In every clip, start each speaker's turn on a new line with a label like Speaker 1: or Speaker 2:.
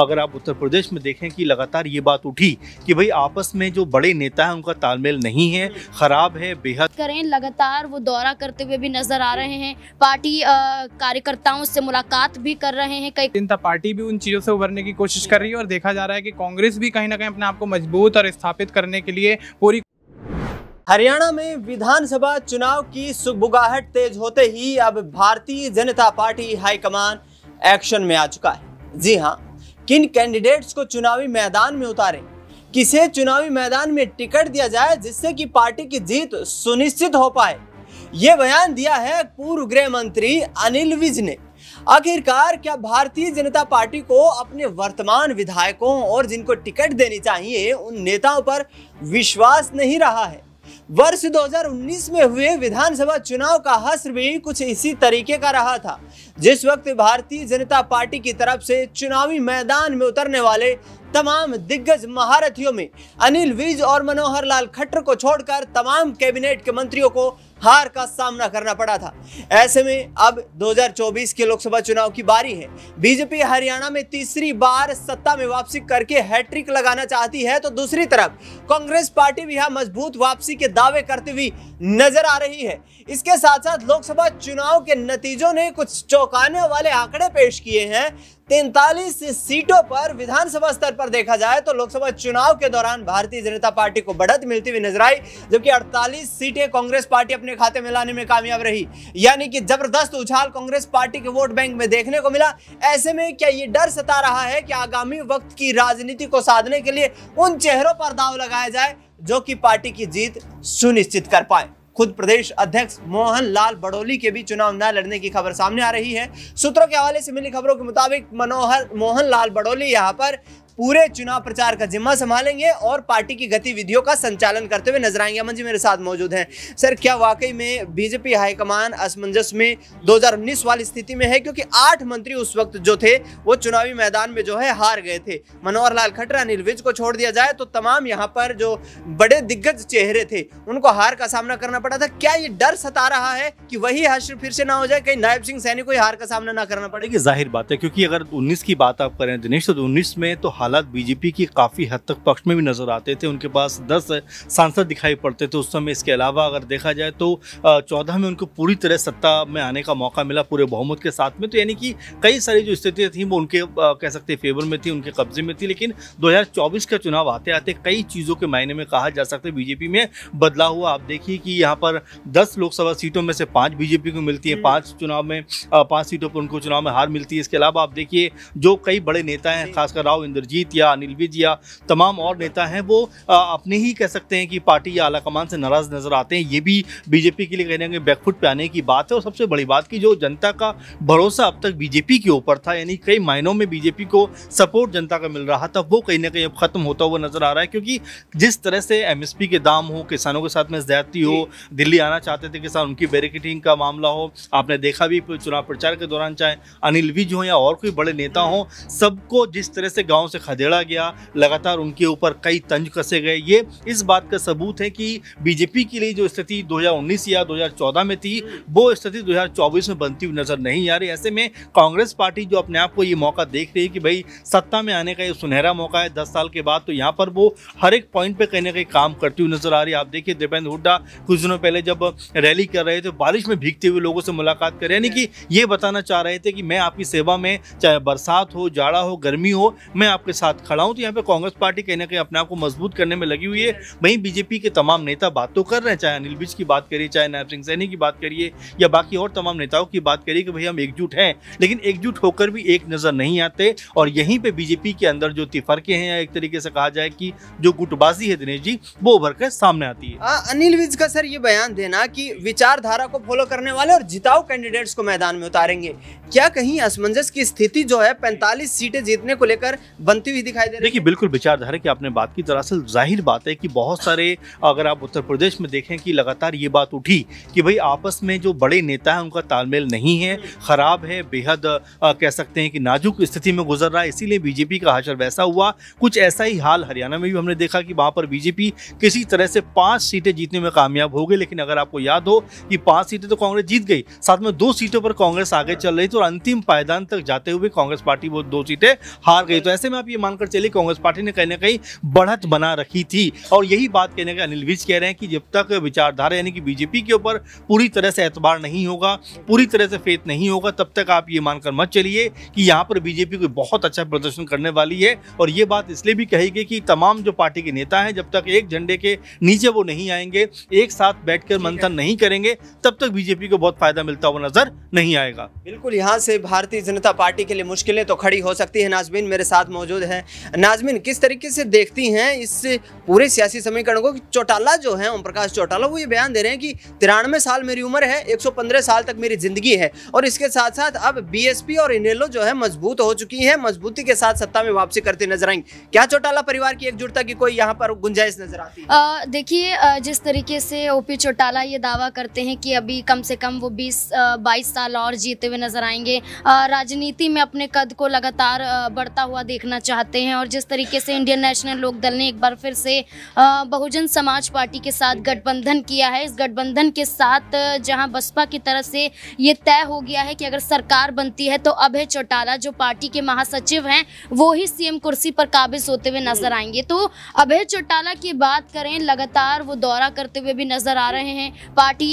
Speaker 1: अगर आप उत्तर प्रदेश में देखें कि लगातार ये बात उठी कि भाई आपस में जो बड़े नेता हैं उनका तालमेल नहीं है खराब है बेहद
Speaker 2: करें लगातार वो दौरा करते हुए भी नजर आ रहे हैं पार्टी कार्यकर्ताओं से मुलाकात भी कर रहे हैं कई जनता पार्टी भी उन चीजों से
Speaker 3: उभरने की कोशिश कर रही है और देखा जा रहा है की कांग्रेस भी कहीं ना कहीं अपने आप को मजबूत और स्थापित करने के लिए पूरी हरियाणा में विधानसभा चुनाव की सुखबुगाहट तेज होते
Speaker 4: ही अब भारतीय जनता पार्टी हाईकमान एक्शन में आ चुका है जी हाँ किन कैंडिडेट्स को चुनावी मैदान में उतारें किसे चुनावी मैदान में टिकट दिया जाए जिससे कि पार्टी की जीत सुनिश्चित हो पाए ये बयान दिया है पूर्व गृह मंत्री अनिल विज ने आखिरकार क्या भारतीय जनता पार्टी को अपने वर्तमान विधायकों और जिनको टिकट देनी चाहिए उन नेताओं पर विश्वास नहीं रहा है वर्ष 2019 में हुए विधानसभा चुनाव का हस्र भी कुछ इसी तरीके का रहा था जिस वक्त भारतीय जनता पार्टी की तरफ से चुनावी मैदान में उतरने वाले तमाम दिग्गज महारथियों में अनिल विज और मनोहर लाल खट्टर को छोड़कर तमाम कैबिनेट के मंत्रियों को हार का सामना करना पड़ा था ऐसे में अब 2024 के लोकसभा चुनाव की बारी है बीजेपी हरियाणा में तीसरी बार सत्ता में वापसी करके हैट्रिक लगाना चाहती है तो दूसरी तरफ कांग्रेस पार्टी भी यहाँ मजबूत वापसी के दावे करती हुई नजर आ रही है इसके साथ साथ लोकसभा चुनाव के नतीजों ने कुछ चौंकाने वाले आंकड़े पेश किए हैं तैतालीस सीटों पर विधानसभा स्तर पर देखा जाए तो लोकसभा चुनाव के दौरान भारतीय जनता पार्टी को बढ़त मिलती हुई नजर आई जबकि 48 सीटें कांग्रेस पार्टी अपने खाते में लाने में कामयाब रही यानी कि जबरदस्त उछाल कांग्रेस पार्टी के वोट बैंक में देखने को मिला ऐसे में क्या ये डर सता रहा है कि आगामी वक्त की राजनीति को साधने के लिए उन चेहरों पर दाव लगाया जाए जो कि पार्टी की जीत सुनिश्चित कर पाए खुद प्रदेश अध्यक्ष मोहन लाल बड़ोली के भी चुनाव न लड़ने की खबर सामने आ रही है सूत्रों के हवाले से मिली खबरों के मुताबिक मनोहर मोहन लाल बड़ोली यहाँ पर पूरे चुनाव प्रचार का जिम्मा संभालेंगे और पार्टी की गतिविधियों का संचालन करते हुए नजर आएंगे अमन जी मेरे साथ मौजूद हैं सर क्या वाकई में बीजेपी हाईकमान असमंजस में 2019 वाली स्थिति में है क्योंकि आठ मंत्री उस वक्त जो थे वो चुनावी मैदान में जो है हार गए थे मनोहर लाल खटरा निर्विज को छोड़ दिया जाए तो तमाम यहाँ पर जो बड़े दिग्गज चेहरे थे उनको हार का सामना करना पड़ा था क्या ये डर सता रहा है कि वही हर्ष फिर से ना हो जाए कहीं नायब सिंह सैनी को हार का सामना ना करना पड़ेगा जाहिर
Speaker 1: बात है क्योंकि अगर उन्नीस की बात आप करें दिनेश तो उन्नीस में तो हाल हालात बीजेपी की काफ़ी हद तक पक्ष में भी नज़र आते थे उनके पास दस सांसद दिखाई पड़ते थे उस समय इसके अलावा अगर देखा जाए तो चौदह में उनको पूरी तरह सत्ता में आने का मौका मिला पूरे बहुमत के साथ में तो यानी कि कई सारी जो स्थितियाँ थी वो उनके कह सकते फेवर में थी उनके कब्जे में थी लेकिन दो का चुनाव आते आते कई चीज़ों के मायने में कहा जा सकता है बीजेपी में बदलाव हुआ आप देखिए कि यहाँ पर दस लोकसभा सीटों में से पाँच बीजेपी को मिलती है हम्म। पाँच चुनाव में पाँच सीटों पर उनको चुनाव में हार मिलती है इसके अलावा आप देखिए जो कई बड़े नेता हैं खासकर राव इंद्रजीत अभिजीत या अनिल विज या तमाम और नेता हैं वो अपने ही कह सकते हैं कि पार्टी या कमान से नाराज नजर आते हैं ये भी बीजेपी के लिए कहीं ना कहीं बैकफुट पे आने की बात है और सबसे बड़ी बात की जो जनता का भरोसा अब तक बीजेपी के ऊपर था यानी कई मायनों में बीजेपी को सपोर्ट जनता का मिल रहा था वो कहीं ना कहीं अब खत्म होता हुआ नजर आ रहा है क्योंकि जिस तरह से एम के दाम हो किसानों के साथ में ज्यादती हो दिल्ली आना चाहते थे किसान उनकी बैरिकेटिंग का मामला हो आपने देखा भी चुनाव प्रचार के दौरान चाहे अनिल विज हो या और कोई बड़े नेता हो सबको जिस तरह से गाँव से खदेड़ा गया लगातार उनके ऊपर कई तंज कसे गए ये इस बात का सबूत है कि बीजेपी के लिए जो स्थिति 2019 या 2014 में थी वो स्थिति 2024 में बनती हुई नजर नहीं आ रही ऐसे में कांग्रेस पार्टी जो अपने आप को ये मौका देख रही है कि भाई सत्ता में आने का ये सुनहरा मौका है दस साल के बाद तो यहाँ पर वो हर एक पॉइंट पर कहीं ना कहीं काम करती हुई नजर आ रही है आप देखिए दीपेंद्र हुड्डा कुछ दिनों पहले जब रैली कर रहे थे बारिश में भीगते हुए लोगों से मुलाकात करें यानी कि ये बताना चाह रहे थे कि मैं आपकी सेवा में चाहे बरसात हो जाड़ा हो गर्मी हो मैं आपके आपके साथ खड़ा हूँ तो यहाँ पे कांग्रेस पार्टी कहीं ना कहीं अपने आप को मजबूत करने में लगी हुई है वहीं बीजेपी के तमाम नेता बात तो कर रहे हैं चाहे अनिल विज की बात करिए चाहे नायब सिंह सैनी की बात करिए या बाकी और तमाम नेताओं की बात करिए कि भाई हम एकजुट हैं लेकिन एकजुट होकर भी एक नज़र नहीं आते और यहीं पर बीजेपी के अंदर जो तिफरके हैं या एक तरीके से कहा जाए कि जो गुटबाजी है दिनेश जी वो उभर कर सामने आती है
Speaker 4: हाँ, अनिल विज का सर ये बयान देना कि विचारधारा को फॉलो करने वाले और जिताओ कैंडिडेट्स को मैदान में उतारेंगे क्या कहीं असमंजस की स्थिति जो है 45 सीटें जीतने को लेकर
Speaker 1: बनती बनती हुई दिखाई दे रही देखिए बिल्कुल विचारधारा की आपने बात की दरअसल जाहिर बात है कि बहुत सारे अगर आप उत्तर प्रदेश में देखें कि लगातार ये बात उठी कि भाई आपस में जो बड़े नेता हैं उनका तालमेल नहीं है ख़राब है बेहद कह सकते हैं कि नाजुक स्थिति में गुजर रहा है इसीलिए बीजेपी का हाशर वैसा हुआ कुछ ऐसा ही हाल हरियाणा में भी हमने देखा कि वहाँ पर बीजेपी किसी तरह से पाँच सीटें जीतने में कामयाब हो गई लेकिन अगर आपको याद हो कि पाँच सीटें तो कांग्रेस जीत गई साथ में दो सीटों पर कांग्रेस आगे चल रही थी और अंतिम पायदान तक जाते हुए कांग्रेस पार्टी वो दो सीटें हार गई तो ऐसे में आप ये मानकर चले कांग्रेस पार्टी ने कहीं ना कहीं बढ़त बना रखी थी और यही बात कहने का अनिल विज कह रहे हैं कि जब तक विचारधारा यानी कि बीजेपी के ऊपर पूरी तरह से एतबार नहीं होगा पूरी तरह से फेत नहीं होगा तब तक आप ये मानकर मत चलिए कि यहाँ पर बीजेपी को बहुत अच्छा प्रदर्शन करने वाली है और ये बात इसलिए भी कही गई कि तमाम जो पार्टी के नेता हैं जब तक एक झंडे के नीचे वो नहीं आएंगे एक साथ बैठकर मंथन नहीं करेंगे तब तक बीजेपी को बहुत फायदा मिलता हुआ नजर नहीं आएगा
Speaker 4: बिल्कुल यहाँ से भारतीय जनता पार्टी के लिए मुश्किलें तो खड़ी हो सकती है नाजमीन मेरे साथ मौजूद मौजूद हैं नाजमिन किस तरीके से देखती हैं इस पूरे सियासी समीकरण को चौटाला जो है ओम प्रकाश चौटाला वो ये बयान दे रहे हैं कि तिरानवे साल मेरी उम्र है एक साल तक मेरी जिंदगी है और इसके साथ साथ अब बी और इनेलो जो है मजबूत हो चुकी है मजबूती के साथ सत्ता में वापसी करते नजर आएंगे क्या चौटाला परिवार की एकजुटता की कोई यहाँ पर गुंजाइश नजर आती
Speaker 2: है देखिए जिस तरीके से ओपी चौटाला ये दावा करते हैं कि अभी कम से कम वो बीस 22 साल और जीते हुए नजर आएंगे राजनीति में अपने कद को लगातार बढ़ता हुआ देखना चाहिए चाहते हैं और जिस तरीके से इंडियन नेशनल लोक दल ने एक बार फिर से बहुजन समाज पार्टी के साथ गठबंधन किया है इस गठबंधन के साथ जहां बसपा की तरफ से ये तय हो गया है कि अगर सरकार बनती है तो अभय चौटाला जो पार्टी के महासचिव हैं वो ही सीएम कुर्सी पर काबिज होते हुए नजर आएंगे तो अभय चौटाला की बात करें लगातार वो दौरा करते हुए भी नजर आ रहे हैं पार्टी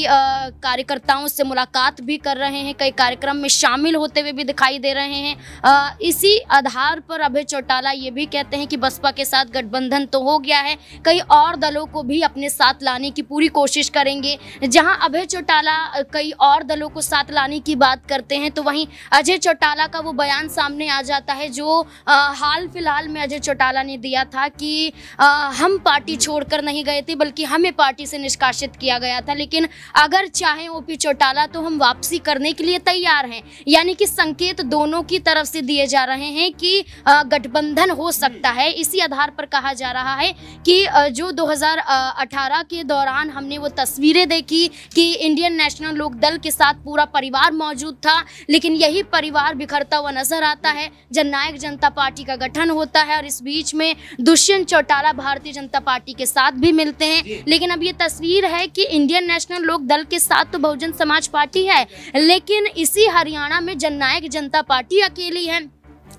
Speaker 2: कार्यकर्ताओं से मुलाकात भी कर रहे हैं कई कार्यक्रम में शामिल होते हुए भी दिखाई दे रहे हैं इसी आधार पर अभय चौटाला चौटाला ये भी कहते हैं कि बसपा के साथ गठबंधन तो हो गया है कई और दलों को भी अपने साथ लाने की पूरी कोशिश करेंगे जहां अभय चौटाला कई और दलों को साथ लाने की बात करते हैं तो वहीं अजय चौटाला का वो बयान सामने आ जाता है जो आ, हाल फिलहाल में अजय चौटाला ने दिया था कि आ, हम पार्टी छोड़कर नहीं गए थे बल्कि हमें पार्टी से निष्कासित किया गया था लेकिन अगर चाहें पी चौटाला तो हम वापसी करने के लिए तैयार हैं यानी कि संकेत दोनों की तरफ से दिए जा रहे हैं कि गठबंधन गठबंधन हो सकता है इसी आधार पर कहा जा रहा है कि जो 2018 के दौरान हमने वो तस्वीरें देखी कि इंडियन नेशनल लोक दल के साथ पूरा परिवार मौजूद था लेकिन यही परिवार बिखरता हुआ नजर आता है जननायक जनता पार्टी का गठन होता है और इस बीच में दुष्यंत चौटाला भारतीय जनता पार्टी के साथ भी मिलते हैं लेकिन अब ये तस्वीर है कि इंडियन नेशनल लोक दल के साथ तो बहुजन समाज पार्टी है लेकिन इसी हरियाणा में जननायक जनता पार्टी अकेली है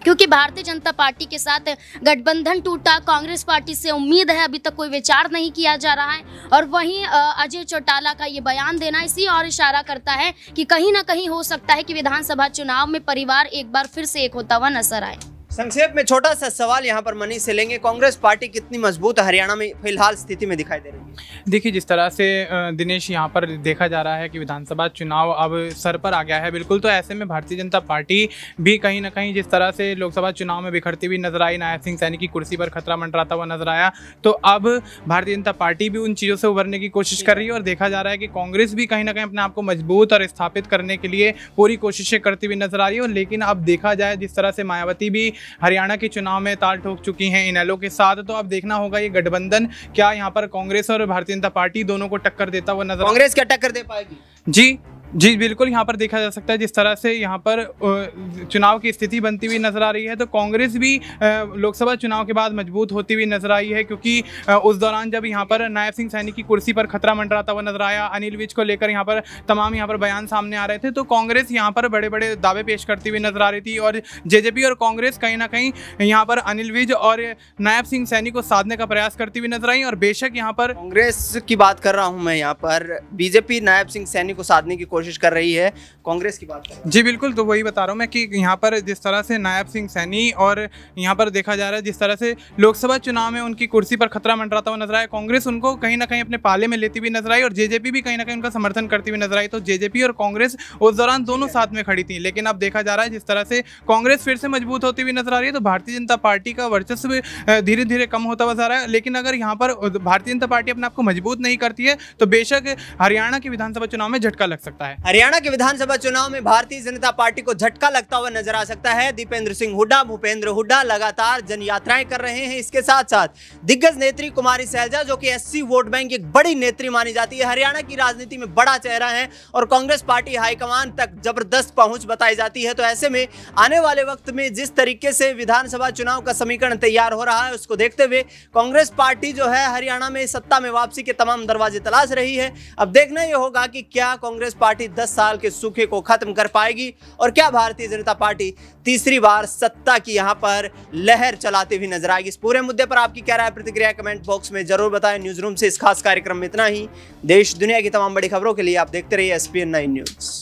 Speaker 2: क्योंकि भारतीय जनता पार्टी के साथ गठबंधन टूटा कांग्रेस पार्टी से उम्मीद है अभी तक कोई विचार नहीं किया जा रहा है और वहीं अजय चौटाला का ये बयान देना इसी और इशारा करता है कि कहीं ना कहीं हो सकता है कि विधानसभा चुनाव में परिवार एक बार फिर से एक होता हुआ नजर आए
Speaker 4: संक्षेप में छोटा सा सवाल यहाँ पर मनीष से लेंगे कांग्रेस पार्टी कितनी मजबूत हरियाणा में फिलहाल स्थिति में दिखाई दे रही है
Speaker 3: देखिए जिस तरह से दिनेश यहाँ पर देखा जा रहा है कि विधानसभा चुनाव अब सर पर आ गया है बिल्कुल तो ऐसे में भारतीय जनता पार्टी भी कहीं ना कहीं जिस तरह से लोकसभा चुनाव में बिखरती हुई नजर आई नायब सिंह सैनी की कुर्सी पर खतरा मंडराता हुआ नजर आया तो अब भारतीय जनता पार्टी भी उन चीज़ों से उभरने की कोशिश कर रही है और देखा जा रहा है कि कांग्रेस भी कहीं ना कहीं अपने आप को मजबूत और स्थापित करने के लिए पूरी कोशिशें करती हुई नजर आ रही है लेकिन अब देखा जाए जिस तरह से मायावती भी हरियाणा के चुनाव में ताल ठोक चुकी हैं इनैलो के साथ तो अब देखना होगा ये गठबंधन क्या यहाँ पर कांग्रेस और भारतीय जनता पार्टी दोनों को टक्कर देता हुआ नजर कांग्रेस क्या टक्कर दे पाएगी जी जी बिल्कुल यहाँ पर देखा जा सकता है जिस तरह से यहाँ पर चुनाव की स्थिति बनती हुई नजर आ रही है तो कांग्रेस भी लोकसभा चुनाव के बाद मजबूत होती हुई नजर आई है क्योंकि उस दौरान जब यहाँ पर नायब सिंह सैनी की कुर्सी पर खतरा मंडराता हुआ नजर आया अनिल विज को लेकर यहाँ पर तमाम यहाँ पर बयान सामने आ रहे थे तो कांग्रेस यहाँ पर बड़े बड़े दावे पेश करती हुई नजर आ रही थी और जेजेपी और कांग्रेस कहीं ना कहीं यहाँ पर अनिल विज और नायब सिंह सैनी को साधने का प्रयास करती हुई नजर आई और बेशक यहाँ पर कांग्रेस की बात कर रहा हूँ मैं यहाँ पर बीजेपी नायब सिंह सैनी को
Speaker 4: साधने की कोशिश कोशिश कर रही है कांग्रेस
Speaker 3: की बात जी बिल्कुल तो वही बता रहा हूँ मैं कि यहाँ पर जिस तरह से नायब सिंह सैनी और यहाँ पर देखा जा रहा है जिस तरह से लोकसभा चुनाव में उनकी कुर्सी पर खतरा मंडराता हुआ नजर आया कांग्रेस उनको कहीं ना कहीं अपने पाले में लेती हुई नजर आई और जेजेपी भी कहीं ना कहीं उनका समर्थन करती हुई नजर आई तो जेजेपी और कांग्रेस उस दौरान दोनों साथ में खड़ी थी लेकिन अब देखा जा रहा है जिस तरह से कांग्रेस फिर से मजबूत होती हुई नजर आ रही है तो भारतीय जनता पार्टी का वर्चस्व धीरे धीरे कम होता हुआ जा रहा है लेकिन अगर यहाँ पर भारतीय जनता पार्टी अपने आप को मजबूत नहीं करती है तो बेशक हरियाणा के विधानसभा चुनाव में झटका लग सकता है है हरियाणा के
Speaker 4: विधानसभा चुनाव में भारतीय जनता पार्टी को झटका लगता हुआ नजर आ सकता है दीपेंद्र सिंह हुड्डा भूपेंद्र हुड्डा लगातार जन यात्राएं कर रहे हैं इसके साथ साथ दिग्गज नेत्री कुमारी सहजा जो कि एससी वोट बैंक एक बड़ी नेत्री मानी जाती है हरियाणा की राजनीति में बड़ा चेहरा है और कांग्रेस पार्टी हाईकमान तक जबरदस्त पहुंच बताई जाती है तो ऐसे में आने वाले वक्त में जिस तरीके से विधानसभा चुनाव का समीकरण तैयार हो रहा है उसको देखते हुए कांग्रेस पार्टी जो है हरियाणा में सत्ता में वापसी के तमाम दरवाजे तलाश रही है अब देखना यह होगा कि क्या कांग्रेस पार्टी पार्टी 10 साल के सूखे को खत्म कर पाएगी और क्या भारतीय जनता पार्टी तीसरी बार सत्ता की यहां पर लहर चलाती हुई नजर आएगी इस पूरे मुद्दे पर आपकी क्या राय प्रतिक्रिया कमेंट बॉक्स में जरूर बताएं न्यूज रूम से इस खास कार्यक्रम में इतना ही देश दुनिया की तमाम बड़ी खबरों के लिए आप देखते रहिए एस नाइन न्यूज़